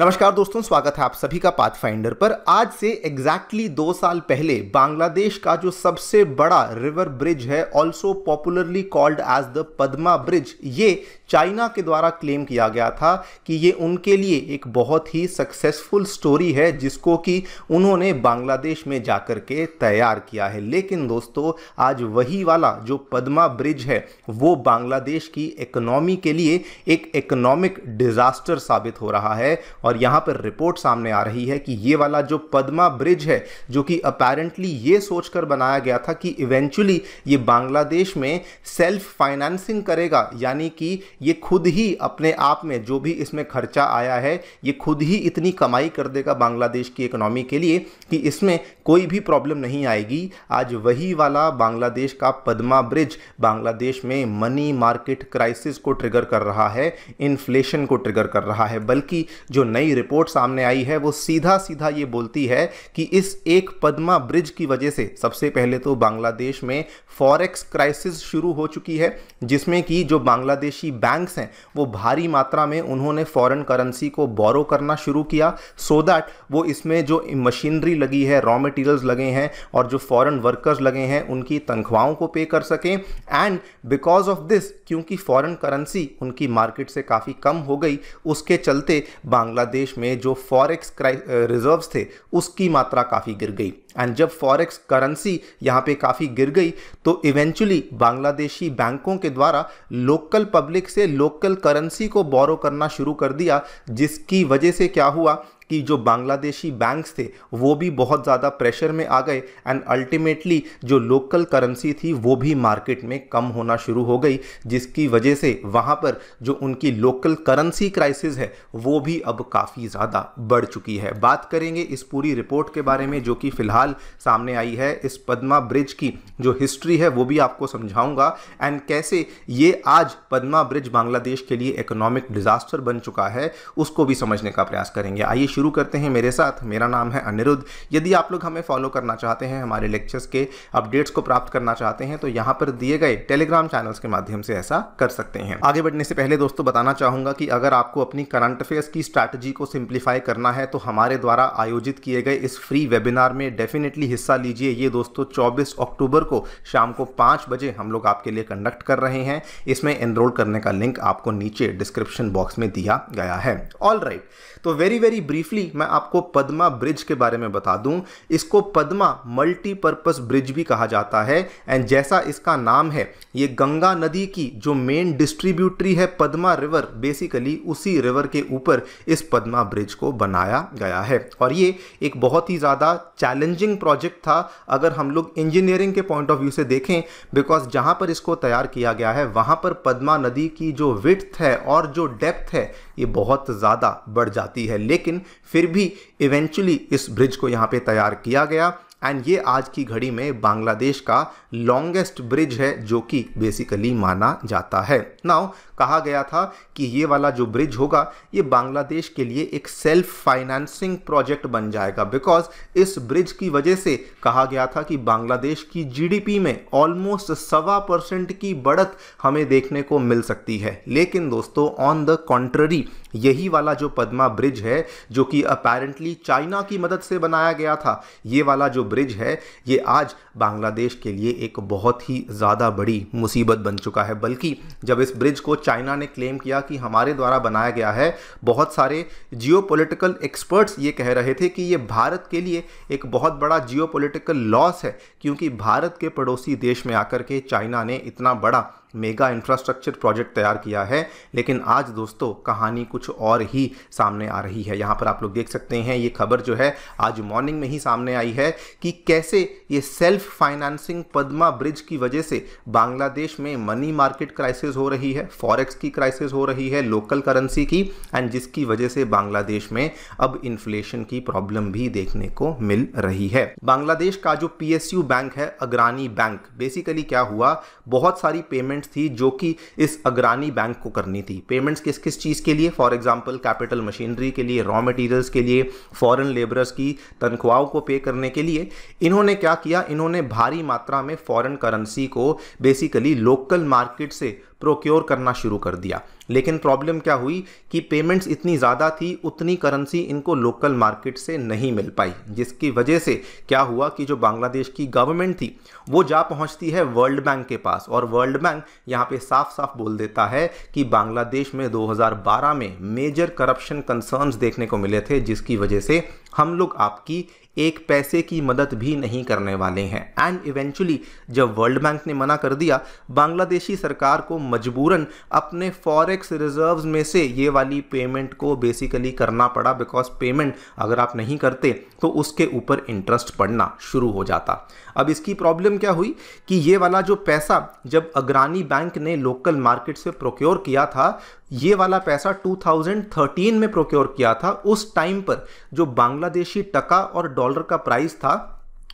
नमस्कार दोस्तों स्वागत है आप सभी का पाथफाइंडर पर आज से एग्जैक्टली exactly दो साल पहले बांग्लादेश का जो सबसे बड़ा रिवर ब्रिज है also popularly called as the Padma bridge ये चाइना के द्वारा क्लेम किया गया था कि ये उनके लिए एक बहुत ही सक्सेसफुल स्टोरी है जिसको कि उन्होंने बांग्लादेश में जाकर के तैयार किया है लेकिन दोस्तों आज वही वाला जो पद्मा ब्रिज है वो बांग्लादेश की इकोनॉमी के लिए एक इकोनॉमिक डिजास्टर साबित हो रहा है और और यहाँ पर रिपोर्ट सामने आ रही है कि ये वाला जो पद्मा ब्रिज है जो कि अपेरेंटली ये सोचकर बनाया गया था कि इवेंचुअली ये बांग्लादेश में सेल्फ फाइनेंसिंग करेगा यानी कि ये खुद ही अपने आप में जो भी इसमें खर्चा आया है ये खुद ही इतनी कमाई कर देगा बांग्लादेश की इकोनॉमी के लिए कि इसमें कोई भी प्रॉब्लम नहीं आएगी आज वही वाला बांग्लादेश का पद्मा ब्रिज बांग्लादेश में मनी मार्केट क्राइसिस को ट्रिगर कर रहा है इन्फ्लेशन को ट्रिगर कर रहा है बल्कि जो नई नई रिपोर्ट सामने आई है वो सीधा सीधा ये बोलती है कि इस एक पद्मा ब्रिज की वजह से सबसे पहले तो बांग्लादेश में फॉरेक्स क्राइसिस शुरू हो चुकी है जिसमें कि जो बांग्लादेशी बैंक्स हैं वो भारी मात्रा में उन्होंने फॉरेन करेंसी को बोरो करना शुरू किया सो so दैट वो इसमें जो मशीनरी लगी है रॉ मटेरियल्स लगे हैं और जो फॉरेन वर्कर्स लगे हैं उनकी तनख्वाहों को पे कर सकें एंड बिकॉज ऑफ दिस क्योंकि फॉरेन करेंसी उनकी मार्केट से काफ़ी कम हो गई उसके चलते बांग्ला बांग्लादेश में जो फॉरेक्स रिजर्व्स थे उसकी मात्रा काफ़ी गिर गई एंड जब फॉरेक्स करेंसी यहाँ पे काफ़ी गिर गई तो इवेंचुअली बांग्लादेशी बैंकों के द्वारा लोकल पब्लिक से लोकल करेंसी को बोरो करना शुरू कर दिया जिसकी वजह से क्या हुआ कि जो बांग्लादेशी बैंक्स थे वो भी बहुत ज़्यादा प्रेशर में आ गए एंड अल्टीमेटली जो लोकल करेंसी थी वो भी मार्केट में कम होना शुरू हो गई जिसकी वजह से वहाँ पर जो उनकी लोकल करेंसी क्राइसिस है वो भी अब काफ़ी ज़्यादा बढ़ चुकी है बात करेंगे इस पूरी रिपोर्ट के बारे में जो कि फ़िलहाल फिलहाल सामने आई है इस पद्मा ब्रिज की जो हिस्ट्री है वो भी आपको समझाऊंगा एंड कैसे ये आज पद्मा ब्रिज बांग्लादेश के लिए इकोनॉमिक डिजास्टर बन चुका है उसको भी समझने का प्रयास करेंगे आइए शुरू करते हैं मेरे साथ मेरा नाम है अनिरुद्ध यदि आप लोग हमें फॉलो करना चाहते हैं हमारे लेक्चर्स के अपडेट्स को प्राप्त करना चाहते हैं तो यहाँ पर दिए गए टेलीग्राम चैनल्स के माध्यम से ऐसा कर सकते हैं आगे बढ़ने से पहले दोस्तों बताना चाहूँगा कि अगर आपको अपनी करंट अफेयर्स की स्ट्रैटेजी को सिंप्लीफाई करना है तो हमारे द्वारा आयोजित किए गए इस फ्री वेबिनार में डेफिनेटली हिस्सा लीजिए ये दोस्तों 24 अक्टूबर को शाम को पाँच बजे हम लोग आपके लिए कंडक्ट कर रहे हैं इसमें एनरोल करने का लिंक आपको नीचे डिस्क्रिप्शन बॉक्स में दिया गया है ऑल राइट right. तो वेरी वेरी ब्रीफली मैं आपको पदमा ब्रिज के बारे में बता दूं इसको पदमा मल्टीपर्पज़ ब्रिज भी कहा जाता है एंड जैसा इसका नाम है ये गंगा नदी की जो मेन डिस्ट्रीब्यूटरी है पदमा रिवर बेसिकली उसी रिवर के ऊपर इस पदमा ब्रिज को बनाया गया है और ये एक बहुत ही ज़्यादा चैलेंज चैलेंजिंग प्रोजेक्ट था अगर हम लोग इंजीनियरिंग के पॉइंट ऑफ व्यू से देखें बिकॉज जहाँ पर इसको तैयार किया गया है वहाँ पर पद्मा नदी की जो विथ है और जो डेप्थ है ये बहुत ज़्यादा बढ़ जाती है लेकिन फिर भी इवेंचुअली इस ब्रिज को यहाँ पर तैयार किया गया एंड ये आज की घड़ी में बांग्लादेश का लॉन्गेस्ट ब्रिज है जो कि बेसिकली माना जाता है नाउ कहा गया था कि ये वाला जो ब्रिज होगा ये बांग्लादेश के लिए एक सेल्फ फाइनेंसिंग प्रोजेक्ट बन जाएगा बिकॉज इस ब्रिज की वजह से कहा गया था कि बांग्लादेश की जीडीपी में ऑलमोस्ट सवा परसेंट की बढ़त हमें देखने को मिल सकती है लेकिन दोस्तों ऑन द कॉन्ट्ररी यही वाला जो पदमा ब्रिज है जो कि अपेरेंटली चाइना की मदद से बनाया गया था ये वाला जो ब्रिज है ये आज बांग्लादेश के लिए एक बहुत ही ज़्यादा बड़ी मुसीबत बन चुका है बल्कि जब इस ब्रिज को चाइना ने क्लेम किया कि हमारे द्वारा बनाया गया है बहुत सारे जियो एक्सपर्ट्स ये कह रहे थे कि ये भारत के लिए एक बहुत बड़ा जियो लॉस है क्योंकि भारत के पड़ोसी देश में आकर के चाइना ने इतना बड़ा मेगा इंफ्रास्ट्रक्चर प्रोजेक्ट तैयार किया है लेकिन आज दोस्तों कहानी कुछ और ही सामने आ रही है यहाँ पर आप लोग देख सकते हैं ये खबर जो है आज मॉर्निंग में ही सामने आई है कि कैसे ये सेल्फ फाइनेंसिंग पद्मा ब्रिज की वजह से बांग्लादेश में मनी मार्केट क्राइसिस हो रही है फॉरेक्स की क्राइसिस हो रही है लोकल करेंसी की एंड जिसकी वजह से बांग्लादेश में अब इन्फ्लेशन की प्रॉब्लम भी देखने को मिल रही है बांग्लादेश का जो पीएसयू बैंक है अग्रानी बैंक बेसिकली क्या हुआ बहुत सारी पेमेंट पेमेंट थी जो कि इस अग्रानी बैंक को करनी थी पेमेंट्स किस किस चीज़ के लिए फॉर एग्जाम्पल कैपिटल मशीनरी के लिए रॉ मटेरियल्स के लिए फॉरेन लेबरर्स की तनख्वाहों को पे करने के लिए इन्होंने क्या किया इन्होंने भारी मात्रा में फॉरेन करेंसी को बेसिकली लोकल मार्केट से प्रोक्योर करना शुरू कर दिया लेकिन प्रॉब्लम क्या हुई कि पेमेंट्स इतनी ज़्यादा थी उतनी करेंसी इनको लोकल मार्केट से नहीं मिल पाई जिसकी वजह से क्या हुआ कि जो बांग्लादेश की गवर्नमेंट थी वो जा पहुंचती है वर्ल्ड बैंक के पास और वर्ल्ड बैंक यहाँ पे साफ साफ बोल देता है कि बांग्लादेश में 2012 में मेजर करप्शन कंसर्न्स देखने को मिले थे जिसकी वजह से हम लोग आपकी एक पैसे की मदद भी नहीं करने वाले हैं एंड इवेंचुअली जब वर्ल्ड बैंक ने मना कर दिया बांग्लादेशी सरकार को मजबूरन अपने फॉरेक्स रिजर्व्स में से ये वाली पेमेंट को बेसिकली करना पड़ा बिकॉज पेमेंट अगर आप नहीं करते तो उसके ऊपर इंटरेस्ट पड़ना शुरू हो जाता अब इसकी प्रॉब्लम क्या हुई कि ये वाला जो पैसा जब अग्रानी बैंक ने लोकल मार्केट से प्रोक्योर किया था ये वाला पैसा 2013 में प्रोक्योर किया था उस टाइम पर जो बांग्लादेशी टका और डॉलर का प्राइस था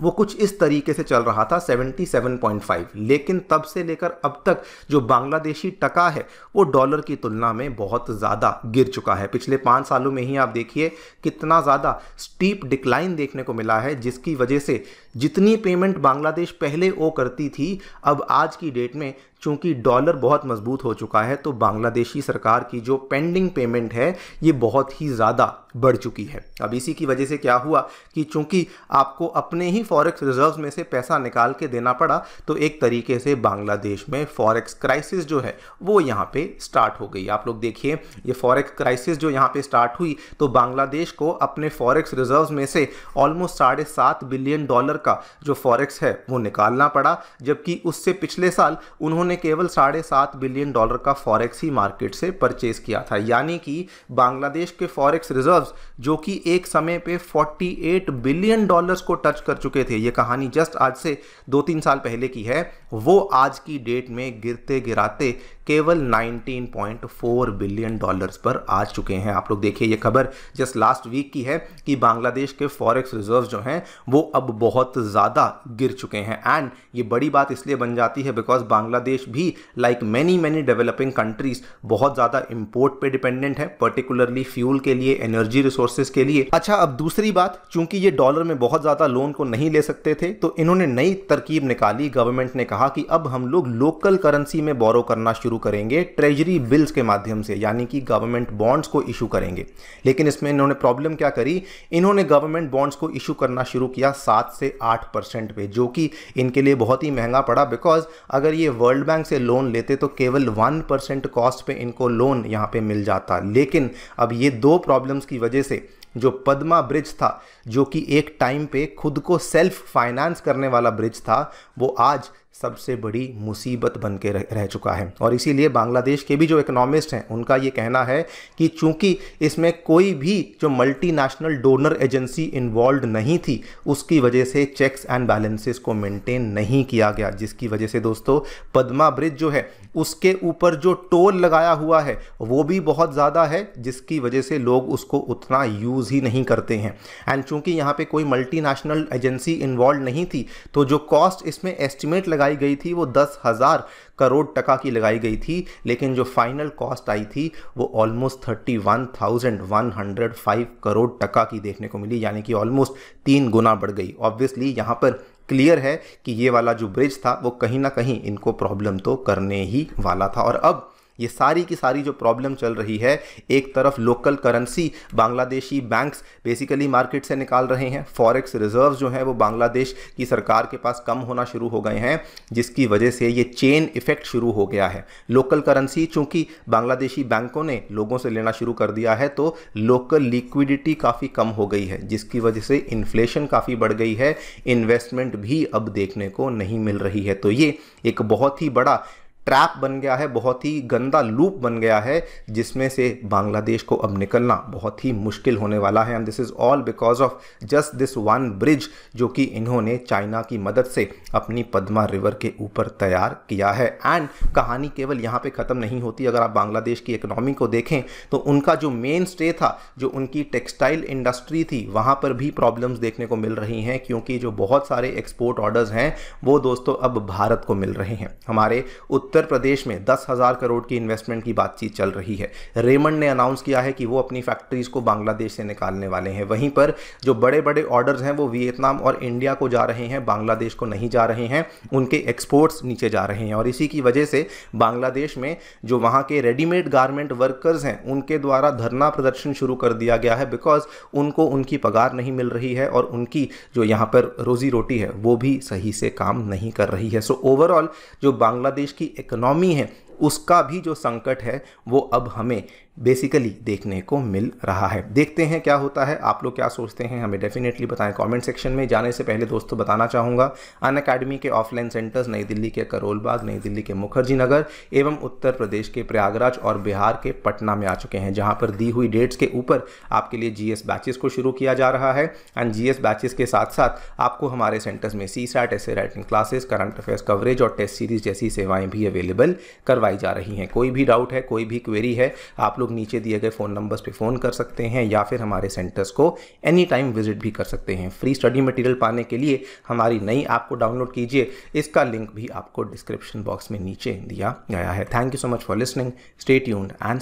वो कुछ इस तरीके से चल रहा था 77.5 लेकिन तब से लेकर अब तक जो बांग्लादेशी टका है वो डॉलर की तुलना में बहुत ज़्यादा गिर चुका है पिछले पाँच सालों में ही आप देखिए कितना ज़्यादा स्टीप डिक्लाइन देखने को मिला है जिसकी वजह से जितनी पेमेंट बांग्लादेश पहले वो करती थी अब आज की डेट में चूंकि डॉलर बहुत मजबूत हो चुका है तो बांग्लादेशी सरकार की जो पेंडिंग पेमेंट है ये बहुत ही ज़्यादा बढ़ चुकी है अब इसी की वजह से क्या हुआ कि चूंकि आपको अपने ही फॉरेक्स रिजर्व्स में से पैसा निकाल के देना पड़ा तो एक तरीके से बांग्लादेश में फॉरेक्स क्राइसिस जो है वो यहाँ पे स्टार्ट हो गई आप लोग देखिए ये फॉरेक्स क्राइसिस जो यहाँ पे स्टार्ट हुई तो बांग्लादेश को अपने फॉरेक्स रिजर्व्स में से ऑलमोस्ट साढ़े सात बिलियन डॉलर का जो फॉरेक्स है वो निकालना पड़ा जबकि उससे पिछले साल उन्होंने उन्होंने केवल साढ़े सात बिलियन डॉलर का फॉरेक्स ही मार्केट से परचेज किया था यानी कि बांग्लादेश के फॉरेक्स रिजर्व्स जो कि एक समय पे 48 बिलियन डॉलर्स को टच कर चुके थे ये कहानी जस्ट आज से दो तीन साल पहले की है वो आज की डेट में गिरते गिराते केवल 19.4 बिलियन डॉलर्स पर आ चुके हैं आप लोग देखिए ये खबर जस्ट लास्ट वीक की है कि बांग्लादेश के फॉरेक्स रिजर्व जो हैं वो अब बहुत ज़्यादा गिर चुके हैं एंड ये बड़ी बात इसलिए बन जाती है बिकॉज बांग्लादेश भी like many many developing countries बहुत ज़्यादा इम्पोर्ट पर डिपेंडेंट है पर्टिकुलरली फ्यूल के लिए एनर्जी रिसोर्सेज के लिए अच्छा अब दूसरी बात चूंकि ये डॉलर में बहुत ज़्यादा लोन को नहीं ले सकते थे तो इन्होंने नई तरकीब निकाली गवर्नमेंट ने कहा कि अब हम लोग लोकल करेंसी में बोरो करना शुरू शुरू करेंगे ट्रेजरी बिल्स के माध्यम से यानी कि गवर्नमेंट बॉन्ड्स को इशू करेंगे लेकिन इसमें इन्होंने प्रॉब्लम क्या करी इन्होंने गवर्नमेंट बॉन्ड्स को इशू करना शुरू किया सात से आठ परसेंट पे जो कि इनके लिए बहुत ही महंगा पड़ा बिकॉज अगर ये वर्ल्ड बैंक से लोन लेते तो केवल वन परसेंट कॉस्ट पे इनको लोन यहाँ पे मिल जाता लेकिन अब ये दो प्रॉब्लम्स की वजह से जो पद्मा ब्रिज था जो कि एक टाइम पे खुद को सेल्फ फाइनेंस करने वाला ब्रिज था वो आज सबसे बड़ी मुसीबत बन के रह, रह चुका है और इसीलिए बांग्लादेश के भी जो इकोनॉमिस्ट हैं उनका ये कहना है कि चूंकि इसमें कोई भी जो मल्टीनेशनल डोनर एजेंसी इन्वॉल्व नहीं थी उसकी वजह से चेक्स एंड बैलेंसेस को मेंटेन नहीं किया गया जिसकी वजह से दोस्तों पद्मा ब्रिज जो है उसके ऊपर जो टोल लगाया हुआ है वो भी बहुत ज़्यादा है जिसकी वजह से लोग उसको उतना यूज़ ही नहीं करते हैं एंड चूंकि यहाँ पे कोई मल्टीनेशनल एजेंसी इन्वॉल्व नहीं थी तो जो कॉस्ट इसमें एस्टिमेट लगाई लगाई गई थी वो दस हज़ार करोड़ टका की लगाई गई थी लेकिन जो फाइनल कॉस्ट आई थी वो almost thirty one thousand one hundred five crore taka की देखने को मिली यानी कि ऑलमोस्ट तीन गुना बढ़ गई ऑब्वियसली यहाँ पर क्लियर है कि ये वाला जो ब्रिज था वो कहीं ना कहीं इनको प्रॉब्लम तो करने ही वाला था और अब ये सारी की सारी जो प्रॉब्लम चल रही है एक तरफ local currency Bangladeshi banks basically market से निकाल रहे हैं फॉरेक्स रिजर्व जो हैं वो बांग्लादेश की सरकार के पास कम होना शुरू हो गए हैं जिसकी वजह से ये चेन इफेक्ट शुरू हो गया है लोकल करेंसी चूँकि बांग्लादेशी बैंकों ने लोगों से लेना शुरू कर दिया है तो लोकल लिक्विडिटी काफ़ी कम हो गई है जिसकी वजह से इन्फ्लेशन काफ़ी बढ़ गई है इन्वेस्टमेंट भी अब देखने को नहीं मिल रही है तो ये एक बहुत ही बड़ा ट्रैप बन गया है बहुत ही गंदा लूप बन गया है जिसमें से बांग्लादेश को अब निकलना बहुत ही मुश्किल होने वाला है and this is all because of just this one bridge जो कि इन्होंने चाइना की मदद से अपनी पद्मा रिवर के ऊपर तैयार किया है एंड कहानी केवल यहाँ पे ख़त्म नहीं होती अगर आप बांग्लादेश की इकनॉमी को देखें तो उनका जो मेन स्टे था जो उनकी टेक्सटाइल इंडस्ट्री थी वहाँ पर भी प्रॉब्लम्स देखने को मिल रही हैं क्योंकि जो बहुत सारे एक्सपोर्ट ऑर्डर्स हैं वो दोस्तों अब भारत को मिल रहे हैं हमारे उत्तर उत्तर प्रदेश में दस हज़ार करोड़ की इन्वेस्टमेंट की बातचीत चल रही है रेमंड ने अनाउंस किया है कि वो अपनी फैक्ट्रीज़ को बांग्लादेश से निकालने वाले हैं वहीं पर जो बड़े बड़े ऑर्डर्स हैं वो वियतनाम और इंडिया को जा रहे हैं बांग्लादेश को नहीं जा रहे हैं उनके एक्सपोर्ट्स नीचे जा रहे हैं और इसी की वजह से बांग्लादेश में जो वहाँ के रेडीमेड गारमेंट वर्कर्स हैं उनके द्वारा धरना प्रदर्शन शुरू कर दिया गया है बिकॉज उनको उनकी पगार नहीं मिल रही है और उनकी जो यहाँ पर रोजी रोटी है वो भी सही से काम नहीं कर रही है सो so, ओवरऑल जो बांग्लादेश की इकनॉमी है उसका भी जो संकट है वो अब हमें बेसिकली देखने को मिल रहा है देखते हैं क्या होता है आप लोग क्या सोचते हैं हमें डेफिनेटली बताएं कमेंट सेक्शन में जाने से पहले दोस्तों बताना चाहूँगा अन अकेडमी के ऑफलाइन सेंटर्स नई दिल्ली के करोलबाग नई दिल्ली के मुखर्जी नगर एवं उत्तर प्रदेश के प्रयागराज और बिहार के पटना में आ चुके हैं जहाँ पर दी हुई डेट्स के ऊपर आपके लिए जी बैचेस को शुरू किया जा रहा है एंड जी बैचेस के साथ साथ आपको हमारे सेंटर्स में सी सैट ऐसे writing classes current affairs coverage और टेस्ट सीरीज जैसी सेवाएँ भी अवेलेबल करवाई करवाई जा रही हैं कोई भी डाउट है कोई भी क्वेरी है आप लोग नीचे दिए गए फ़ोन नंबर्स पर फ़ोन कर सकते हैं या फिर हमारे सेंटर्स को एनी टाइम विजिट भी कर सकते हैं फ्री स्टडी मटेरियल पाने के लिए हमारी नई ऐप को डाउनलोड कीजिए इसका लिंक भी आपको डिस्क्रिप्शन बॉक्स में नीचे दिया गया है thank you so much for listening stay यून एंड